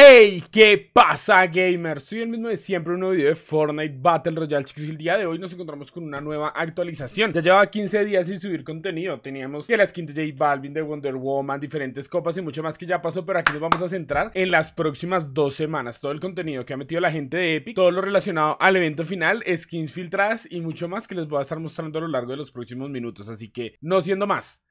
¡Hey! ¿Qué pasa, gamers? Soy el mismo de siempre, un nuevo video de Fortnite Battle Royale, chicos. el día de hoy nos encontramos con una nueva actualización. Ya llevaba 15 días sin subir contenido. Teníamos ya la skin de J Balvin, de Wonder Woman, diferentes copas y mucho más que ya pasó. Pero aquí nos vamos a centrar en las próximas dos semanas. Todo el contenido que ha metido la gente de Epic, todo lo relacionado al evento final, skins filtradas y mucho más que les voy a estar mostrando a lo largo de los próximos minutos. Así que, no siendo más,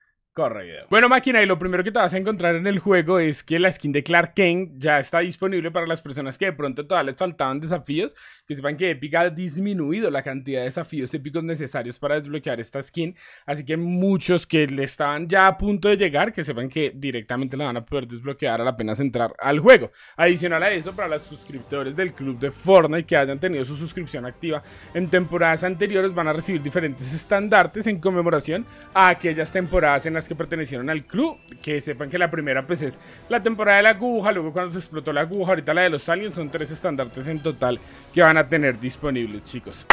bueno, máquina, y lo primero que te vas a encontrar en el juego es que la skin de Clark Kent ya está disponible para las personas que de pronto todavía les faltaban desafíos. Que sepan que Epic ha disminuido la cantidad de desafíos épicos necesarios para desbloquear esta skin. Así que muchos que le estaban ya a punto de llegar, que sepan que directamente la van a poder desbloquear al apenas entrar al juego. Adicional a eso, para los suscriptores del club de Fortnite que hayan tenido su suscripción activa en temporadas anteriores, van a recibir diferentes estandartes en conmemoración a aquellas temporadas en las que pertenecieron al club, que sepan que la primera pues es la temporada de la aguja, luego cuando se explotó la aguja, ahorita la de los aliens, son tres estandartes en total que van a tener disponibles chicos.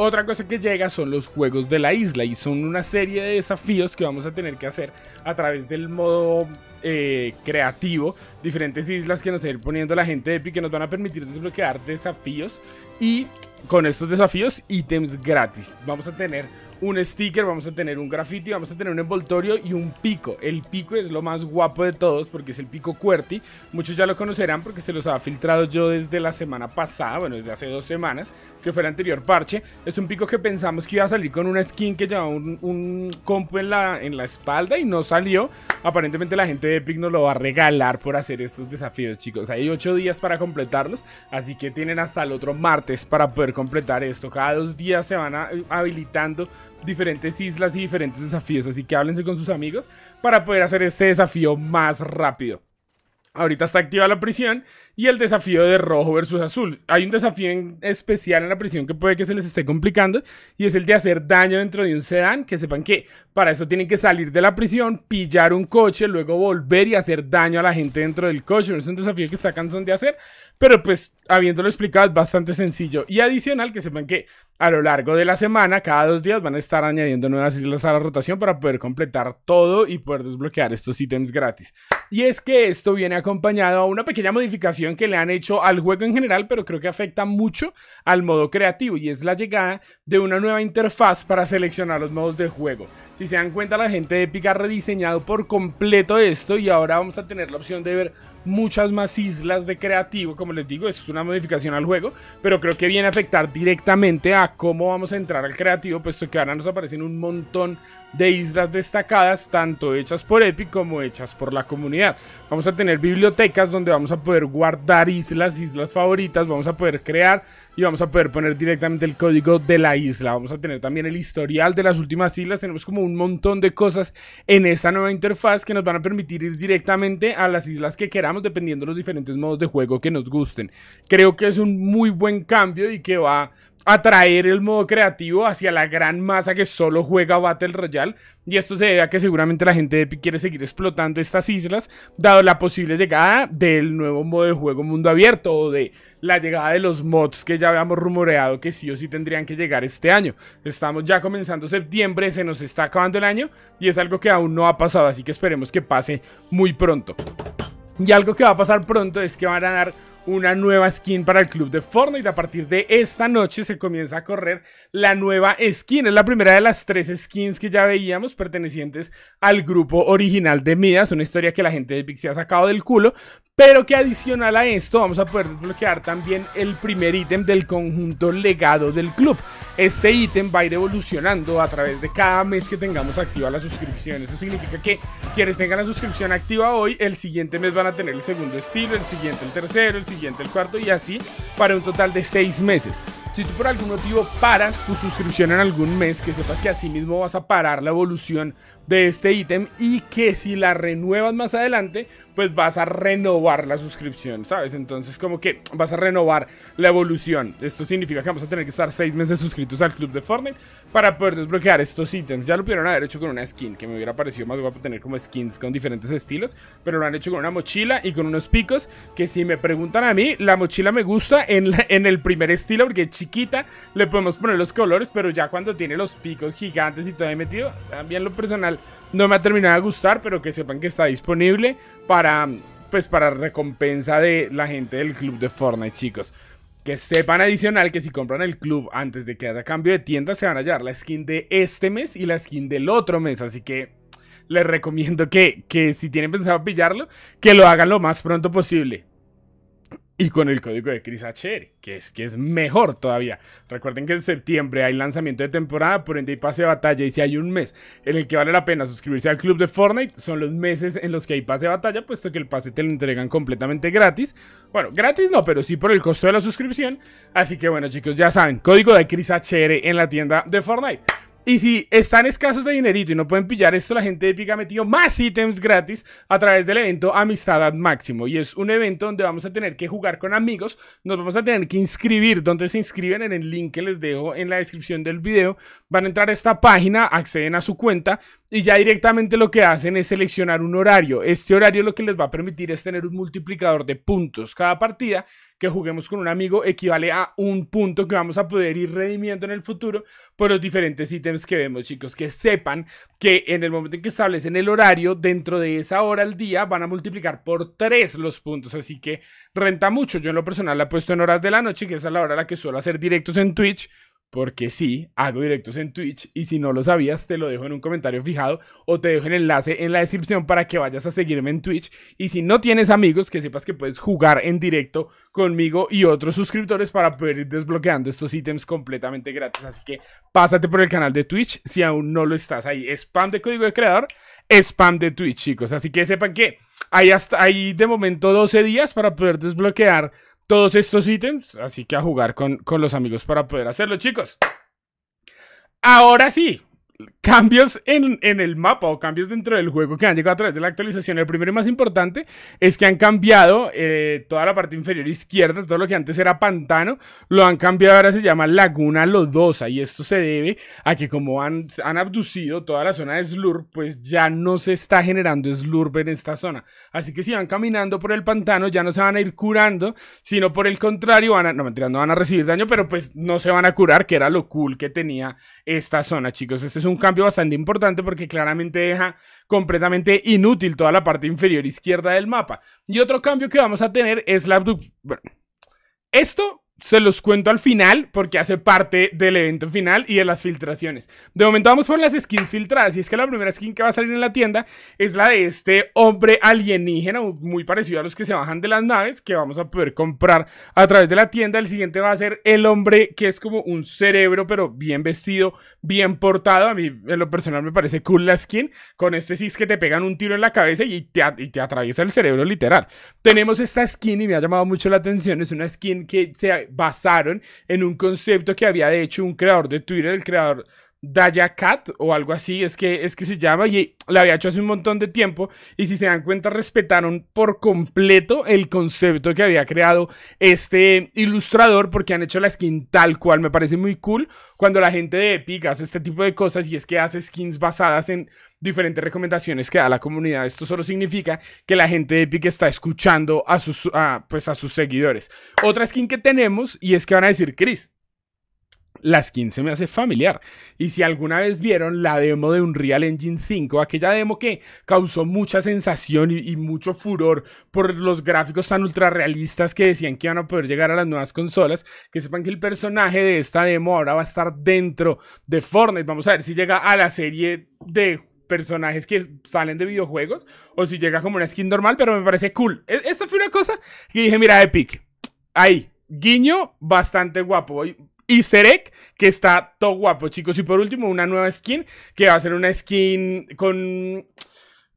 Otra cosa que llega son los juegos de la isla y son una serie de desafíos que vamos a tener que hacer a través del modo eh, creativo, diferentes islas que nos va a ir poniendo la gente de Epic que nos van a permitir desbloquear desafíos y con estos desafíos ítems gratis. Vamos a tener un sticker, vamos a tener un graffiti, vamos a tener un envoltorio y un pico. El pico es lo más guapo de todos porque es el pico cuerti Muchos ya lo conocerán porque se los ha filtrado yo desde la semana pasada, bueno, desde hace dos semanas, que fue el anterior parche. Es un pico que pensamos que iba a salir con una skin que llevaba un, compo en la, en la espalda y no salió. Aparentemente la gente de Epic nos lo va a regalar por hacer estos desafíos, chicos. Hay ocho días para completarlos, así que tienen hasta el otro martes para poder completar esto. Cada dos días se van eh, habilitando diferentes islas y diferentes desafíos. Así que háblense con sus amigos para poder hacer este desafío más rápido. Ahorita está activa la prisión y el desafío de rojo versus azul. Hay un desafío especial en la prisión que puede que se les esté complicando y es el de hacer daño dentro de un sedán. Que sepan que para eso tienen que salir de la prisión, pillar un coche, luego volver y hacer daño a la gente dentro del coche. Es un desafío que está cansón de hacer, pero pues habiéndolo explicado, es bastante sencillo. Y adicional, que sepan que a lo largo de la semana, cada dos días, van a estar añadiendo nuevas islas a la rotación para poder completar todo y poder desbloquear estos ítems gratis. Y es que esto viene acompañado a una pequeña modificación que le han hecho al juego en general, pero creo que afecta mucho al modo creativo, y es la llegada de una nueva interfaz para seleccionar los modos de juego. Si se dan cuenta, la gente de Epic ha rediseñado por completo esto y ahora vamos a tener la opción de ver muchas más islas de creativo. Como les digo, es una modificación al juego, pero creo que viene a afectar directamente a cómo vamos a entrar al creativo, puesto que ahora nos aparecen un montón de islas destacadas, tanto hechas por Epic como hechas por la comunidad. Vamos a tener bibliotecas donde vamos a poder guardar islas, islas favoritas, vamos a poder crear y vamos a poder poner directamente el código de la isla. Vamos a tener también el historial de las últimas islas. Tenemos como un montón de cosas en esta nueva interfaz que nos van a permitir ir directamente a las islas que queramos dependiendo de los diferentes modos de juego que nos gusten. Creo que es un muy buen cambio y que va atraer el modo creativo hacia la gran masa que solo juega Battle Royale. Y esto se debe a que seguramente la gente de Epic quiere seguir explotando estas islas, dado la posible llegada del nuevo modo de juego mundo abierto o de la llegada de los mods que ya habíamos rumoreado que sí o sí tendrían que llegar este año. Estamos ya comenzando septiembre, se nos está acabando el año y es algo que aún no ha pasado, así que esperemos que pase muy pronto. Y algo que va a pasar pronto es que van a dar una nueva skin para el club de Fortnite. A partir de esta noche se comienza a correr la nueva skin. Es la primera de las tres skins que ya veíamos pertenecientes al grupo original de Midas. Una historia que la gente de Pixie ha sacado del culo, pero que adicional a esto vamos a poder desbloquear también el primer ítem del conjunto legado del club. Este ítem va a ir evolucionando a través de cada mes que tengamos activa la suscripción. Eso significa que quienes tengan la suscripción activa hoy, el siguiente mes van a tener el segundo estilo, el siguiente el tercero, el siguiente el cuarto y así para un total de seis meses. Si tú por algún motivo paras tu suscripción en algún mes, que sepas que así mismo vas a parar la evolución de este ítem y que si la renuevas más adelante, pues vas a renovar la suscripción, ¿sabes? Entonces como que vas a renovar la evolución. Esto significa que vamos a tener que estar seis meses suscritos al club de Fortnite para poder desbloquear estos ítems. Ya lo pudieron haber hecho con una skin, que me hubiera parecido más guapo tener como skins con diferentes estilos, pero lo han hecho con una mochila y con unos picos, que si me preguntan a mí, la mochila me gusta en, en el primer estilo porque chica le podemos poner los colores, pero ya cuando tiene los picos gigantes y todo metido, también lo personal no me ha terminado de gustar, pero que sepan que está disponible para, pues, para recompensa de la gente del club de Fortnite, chicos. Que sepan adicional que si compran el club antes de que haya cambio de tienda, se van a hallar la skin de este mes y la skin del otro mes, así que les recomiendo que, que si tienen pensado pillarlo, que lo hagan lo más pronto posible y con el código de Chris HR, que es que es mejor todavía. Recuerden que en septiembre hay lanzamiento de temporada, por ende hay pase de batalla y si hay un mes en el que vale la pena suscribirse al club de Fortnite, son los meses en los que hay pase de batalla, puesto que el pase te lo entregan completamente gratis. Bueno, gratis no, pero sí por el costo de la suscripción. Así que bueno chicos, ya saben, código de Chris HR en la tienda de Fortnite. Y si están escasos de dinerito y no pueden pillar esto, la gente de Epic ha metido más ítems gratis a través del evento Amistad al Máximo. Y es un evento donde vamos a tener que jugar con amigos, nos vamos a tener que inscribir, donde se inscriben en el link que les dejo en la descripción del video. Van a entrar a esta página, acceden a su cuenta, y ya directamente lo que hacen es seleccionar un horario. Este horario lo que les va a permitir es tener un multiplicador de puntos. Cada partida que juguemos con un amigo equivale a un punto que vamos a poder ir redimiendo en el futuro por los diferentes ítems que vemos, chicos. Que sepan que en el momento en que establecen el horario, dentro de esa hora al día van a multiplicar por tres los puntos. Así que renta mucho. Yo en lo personal la he puesto en horas de la noche, que esa es la hora a la que suelo hacer directos en Twitch porque sí, hago directos en Twitch y si no lo sabías te lo dejo en un comentario fijado o te dejo el enlace en la descripción para que vayas a seguirme en Twitch y si no tienes amigos que sepas que puedes jugar en directo conmigo y otros suscriptores para poder ir desbloqueando estos ítems completamente gratis, así que pásate por el canal de Twitch si aún no lo estás ahí, spam de código de creador, spam de Twitch chicos, así que sepan que hay, hasta, hay de momento 12 días para poder desbloquear todos estos ítems, así que a jugar con, los amigos para poder hacerlo, chicos. Ahora sí, cambios en, en, el mapa o cambios dentro del juego que han llegado a través de la actualización. El primero y más importante es que han cambiado eh, toda la parte inferior izquierda, todo lo que antes era pantano, lo han cambiado, ahora se llama Laguna Lodosa y esto se debe a que como han, han abducido toda la zona de slurp, pues ya no se está generando slurp en esta zona. Así que si van caminando por el pantano ya no se van a ir curando, sino por el contrario van a, no mentira, no van a recibir daño, pero pues no se van a curar, que era lo cool que tenía esta zona, chicos. Este es un cambio bastante importante porque claramente deja completamente inútil toda la parte inferior izquierda del mapa. Y otro cambio que vamos a tener es la... Bueno, esto se los cuento al final porque hace parte del evento final y de las filtraciones. De momento vamos por las skins filtradas y es que la primera skin que va a salir en la tienda es la de este hombre alienígena muy parecido a los que se bajan de las naves que vamos a poder comprar a través de la tienda. El siguiente va a ser el hombre que es como un cerebro pero bien vestido, bien portado. A mí en lo personal me parece cool la skin. Con este sí que te pegan un tiro en la cabeza y te, y te atraviesa el cerebro literal. Tenemos esta skin y me ha llamado mucho la atención. Es una skin que se basaron en un concepto que había hecho un creador de Twitter, el creador Daya Cat o algo así, es que, es que se llama, y la había hecho hace un montón de tiempo, y si se dan cuenta, respetaron por completo el concepto que había creado este ilustrador, porque han hecho la skin tal cual, me parece muy cool cuando la gente de Epic hace este tipo de cosas, y es que hace skins basadas en diferentes recomendaciones que da la comunidad, esto solo significa que la gente de Epic está escuchando a sus, pues a sus seguidores. Otra skin que tenemos, y es que van a decir, Chris, la skin se me hace familiar. Y si alguna vez vieron la demo de Unreal Engine 5, aquella demo que causó mucha sensación y, mucho furor por los gráficos tan ultra realistas que decían que iban a poder llegar a las nuevas consolas, que sepan que el personaje de esta demo ahora va a estar dentro de Fortnite. Vamos a ver si llega a la serie de personajes que salen de videojuegos o si llega como una skin normal, pero me parece cool. E, esta fue una cosa que dije, mira, Epic, ahí, guiño bastante guapo easter egg que está todo guapo, chicos. Y por último, una nueva skin que va a ser una skin con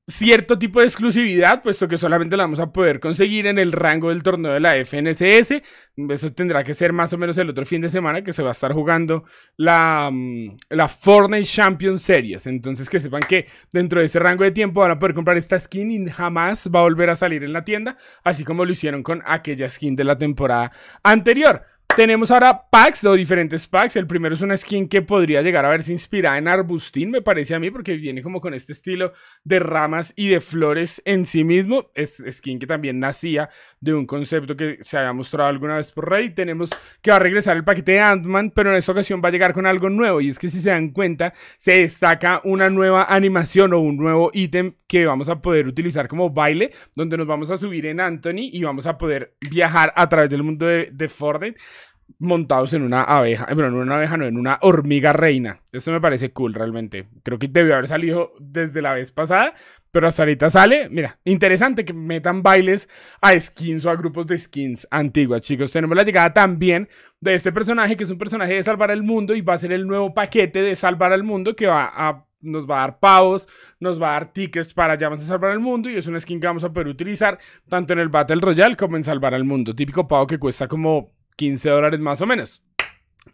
cierto tipo de exclusividad, puesto que solamente la vamos a poder conseguir en el rango del torneo de la FNSS. Eso tendrá que ser más o menos el otro fin de semana que se va a estar jugando la, mm, la Fortnite Champions Series. Entonces que sepan que dentro de ese rango de tiempo van a poder comprar esta skin y jamás va a volver a salir en la tienda, así como lo hicieron con aquella skin de la temporada anterior. Tenemos ahora packs, o diferentes packs. El primero es una skin que podría llegar a verse inspirada en Arbustín, me parece a mí, porque viene como con este estilo de ramas y de flores en sí mismo. Es skin que también nacía de un concepto que se había mostrado alguna vez por Rey. Tenemos que va a regresar el paquete de Ant-Man, pero en esta ocasión va a llegar con algo nuevo. Y es que si se dan cuenta, se destaca una nueva animación o un nuevo ítem que vamos a poder utilizar como baile, donde nos vamos a subir en Anthony y vamos a poder viajar a través del mundo de, de Fortnite montados en una abeja, eh, bueno, en una abeja no, en una hormiga reina. Esto me parece cool realmente. Creo que debió haber salido desde la vez pasada, pero hasta ahorita sale. Mira, interesante que metan bailes a skins o a grupos de skins antiguas, chicos. Tenemos la llegada también de este personaje, que es un personaje de salvar el mundo y va a ser el nuevo paquete de salvar al mundo que va a nos va a dar pavos, nos va a dar tickets para llamas a salvar el mundo y es una skin que vamos a poder utilizar tanto en el Battle Royale como en salvar al mundo. Típico pavo que cuesta como 15 dólares más o menos.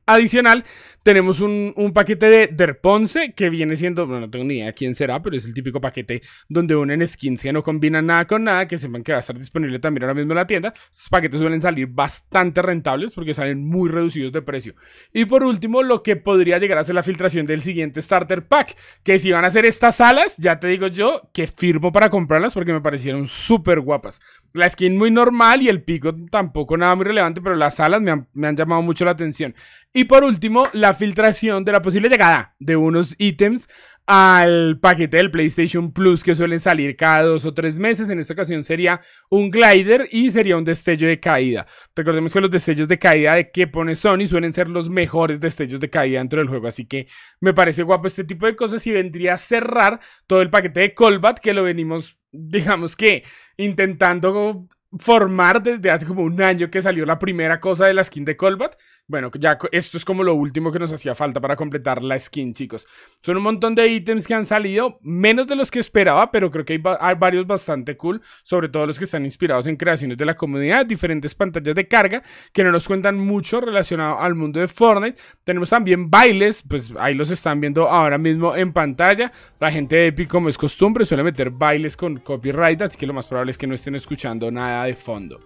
Adicional, tenemos un, un paquete de Derponce que viene siendo, bueno, no tengo ni idea quién será, pero es el típico paquete donde unen skins que no combinan nada con nada, que sepan que va a estar disponible también ahora mismo en la tienda. Estos paquetes suelen salir bastante rentables porque salen muy reducidos de precio. Y por último, lo que podría llegar a ser la filtración del siguiente Starter Pack, que si van a ser estas alas, ya te digo yo que firmo para comprarlas porque me parecieron súper guapas. La skin muy normal y el pico tampoco nada muy relevante, pero las alas me han, me han llamado mucho la atención. Y por último, la filtración de la posible llegada de unos ítems al paquete del PlayStation Plus que suelen salir cada dos o tres meses. En esta ocasión sería un glider y sería un destello de caída. Recordemos que los destellos de caída de que pone Sony suelen ser los mejores destellos de caída dentro del juego. Así que me parece guapo este tipo de cosas y vendría a cerrar todo el paquete de Colbat que lo venimos digamos que intentando formar desde hace como un año que salió la primera cosa de la skin de Colbat. Bueno, ya esto es como lo último que nos hacía falta para completar la skin, chicos. Son un montón de ítems que han salido, menos de los que esperaba, pero creo que hay, varios bastante cool, sobre todo los que están inspirados en creaciones de la comunidad, diferentes pantallas de carga que no nos cuentan mucho relacionado al mundo de Fortnite. Tenemos también bailes, pues ahí los están viendo ahora mismo en pantalla. La gente de Epic, como es costumbre, suele meter bailes con copyright, así que lo más probable es que no estén escuchando nada de fondo.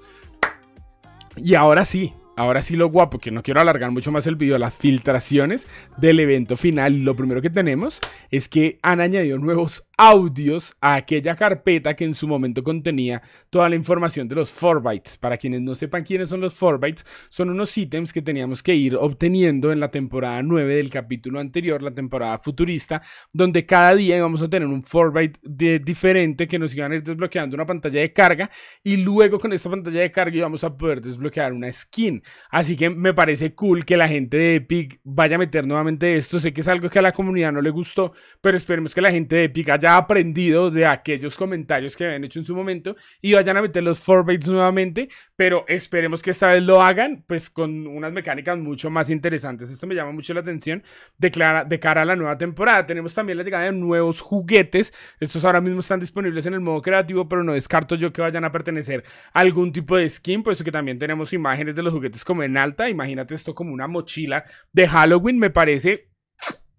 Y ahora sí, ahora sí lo guapo, que no quiero alargar mucho más el vídeo, las filtraciones del evento final. Lo primero que tenemos es que han añadido nuevos audios a aquella carpeta que en su momento contenía toda la información de los 4bytes. Para quienes no sepan quiénes son los 4bytes, son unos ítems que teníamos que ir obteniendo en la temporada 9 del capítulo anterior, la temporada futurista, donde cada día íbamos a tener un 4byte diferente que nos iban a ir desbloqueando una pantalla de carga y luego con esta pantalla de carga íbamos a poder desbloquear una skin. Así que me parece cool que la gente de Epic vaya a meter nuevamente esto. Sé que es algo que a la comunidad no le gustó, pero esperemos que la gente de Epic haya aprendido de aquellos comentarios que habían hecho en su momento y vaya vayan a meter los baits nuevamente, pero esperemos que esta vez lo hagan, pues con unas mecánicas mucho más interesantes. Esto me llama mucho la atención de, de cara a la nueva temporada. Tenemos también la llegada de nuevos juguetes. Estos ahora mismo están disponibles en el modo creativo, pero no descarto yo que vayan a pertenecer a algún tipo de skin, eso que también tenemos imágenes de los juguetes como en alta. Imagínate esto como una mochila de Halloween, me parece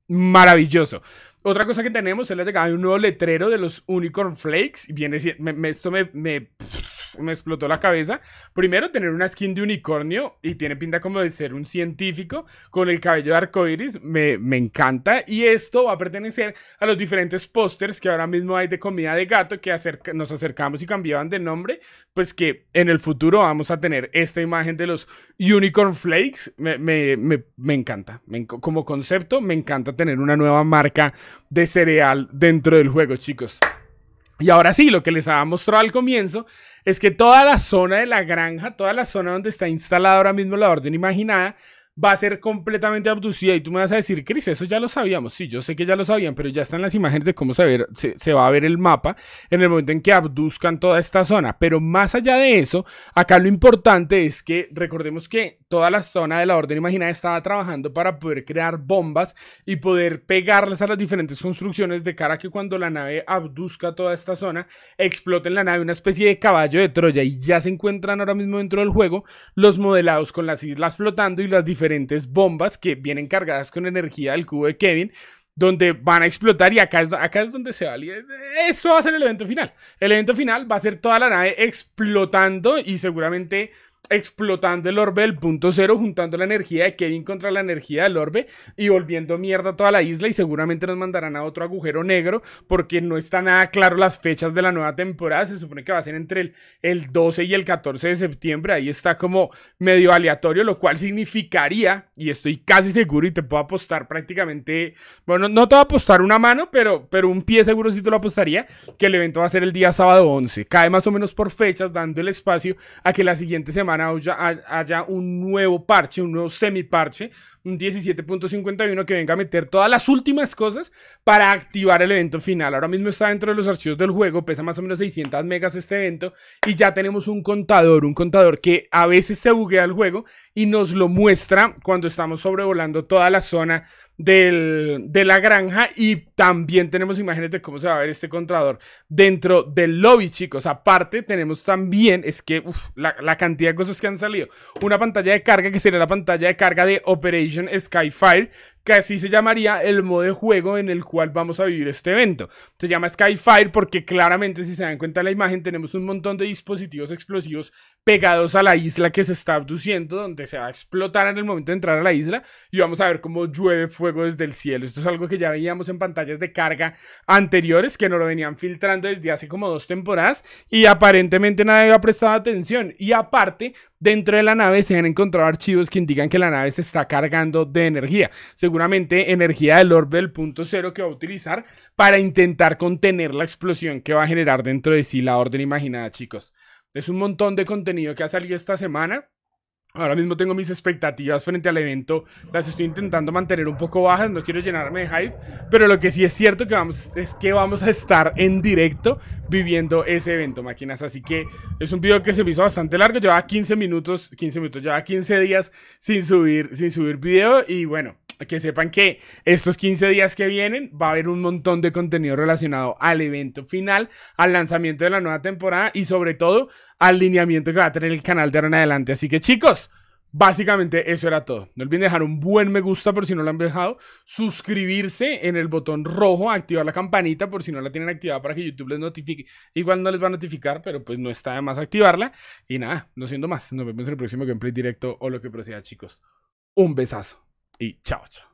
maravilloso. Otra cosa que tenemos es la llegada de un nuevo letrero de los Unicorn Flakes. Viene, me, esto me me explotó la cabeza. Primero, tener una skin de unicornio y tiene pinta como de ser un científico con el cabello de arcoiris, me, me encanta. Y esto va a pertenecer a los diferentes pósters que ahora mismo hay de comida de gato que nos acercamos y cambiaban de nombre. Pues que en el futuro vamos a tener esta imagen de los unicorn flakes. Me, me encanta. como concepto, me encanta tener una nueva marca de cereal dentro del juego, chicos. Y ahora sí, lo que les había mostrado al comienzo es que toda la zona de la granja, toda la zona donde está instalada ahora mismo la orden imaginada, va a ser completamente abducida. Y tú me vas a decir, Cris, eso ya lo sabíamos. Sí, yo sé que ya lo sabían, pero ya están las imágenes de cómo se, se, va a ver el mapa en el momento en que abduzcan toda esta zona. Pero más allá de eso, acá lo importante es que recordemos que toda la zona de la Orden imaginada estaba trabajando para poder crear bombas y poder pegarlas a las diferentes construcciones de cara a que cuando la nave abduzca toda esta zona, explote en la nave una especie de caballo de Troya y ya se encuentran ahora mismo dentro del juego los modelados con las islas flotando y las diferentes diferentes bombas que vienen cargadas con energía del cubo de Kevin, donde van a explotar y acá es, acá es donde se va. Eso va a ser el evento final. El evento final va a ser toda la nave explotando y seguramente explotando el orbe del punto cero, juntando la energía de Kevin contra la energía del orbe y volviendo mierda toda la isla y seguramente nos mandarán a otro agujero negro porque no está nada claro las fechas de la nueva temporada, se supone que va a ser entre el, 12 y el 14 de septiembre, ahí está como medio aleatorio, lo cual significaría, y estoy casi seguro y te puedo apostar prácticamente, bueno, no te voy a apostar una mano, pero, pero un pie seguro sí te lo apostaría, que el evento va a ser el día sábado 11, cae más o menos por fechas, dando el espacio a que la siguiente semana haya un nuevo parche, un nuevo semi parche un 17.51 que venga a meter todas las últimas cosas para activar el evento final. Ahora mismo está dentro de los archivos del juego, pesa más o menos 600 megas este evento y ya tenemos un contador, un contador que a veces se buguea el juego y nos lo muestra cuando estamos sobrevolando toda la zona del, de la granja y también tenemos imágenes de cómo se va a ver este contador dentro del lobby, chicos. Aparte, tenemos también, es que la, la, cantidad de cosas que han salido. Una pantalla de carga que sería la pantalla de carga de Operation Skyfire, que así se llamaría el modo de juego en el cual vamos a vivir este evento. Se llama Skyfire porque claramente si se dan cuenta en la imagen tenemos un montón de dispositivos explosivos pegados a la isla que se está abduciendo, donde se va a explotar en el momento de entrar a la isla y vamos a ver cómo llueve fuego desde el cielo. Esto es algo que ya veíamos en pantallas de carga anteriores que nos lo venían filtrando desde hace como dos temporadas y aparentemente nadie había prestado atención. Y aparte, Dentro de la nave se han encontrado archivos que indican que la nave se está cargando de energía, seguramente energía del orbe del punto cero que va a utilizar para intentar contener la explosión que va a generar dentro de sí la orden imaginada, chicos. Es un montón de contenido que ha salido esta semana. Ahora mismo tengo mis expectativas frente al evento, las estoy intentando mantener un poco bajas, no quiero llenarme de hype, pero lo que sí es cierto que vamos, es que vamos a estar en directo viviendo ese evento, máquinas. Así que es un video que se me hizo bastante largo, lleva 15 minutos, 15 minutos, llevaba 15 días sin subir, sin subir video y bueno, que sepan que estos 15 días que vienen va a haber un montón de contenido relacionado al evento final, al lanzamiento de la nueva temporada y sobre todo al lineamiento que va a tener el canal de ahora en adelante. Así que chicos, Básicamente eso era todo. No olviden dejar un buen me gusta por si no lo han dejado, suscribirse en el botón rojo, activar la campanita por si no la tienen activada para que YouTube les notifique. Igual no les va a notificar, pero pues no está de más activarla. Y nada, no siendo más, nos vemos en el próximo gameplay directo o lo que proceda chicos. Un besazo y chao, chao.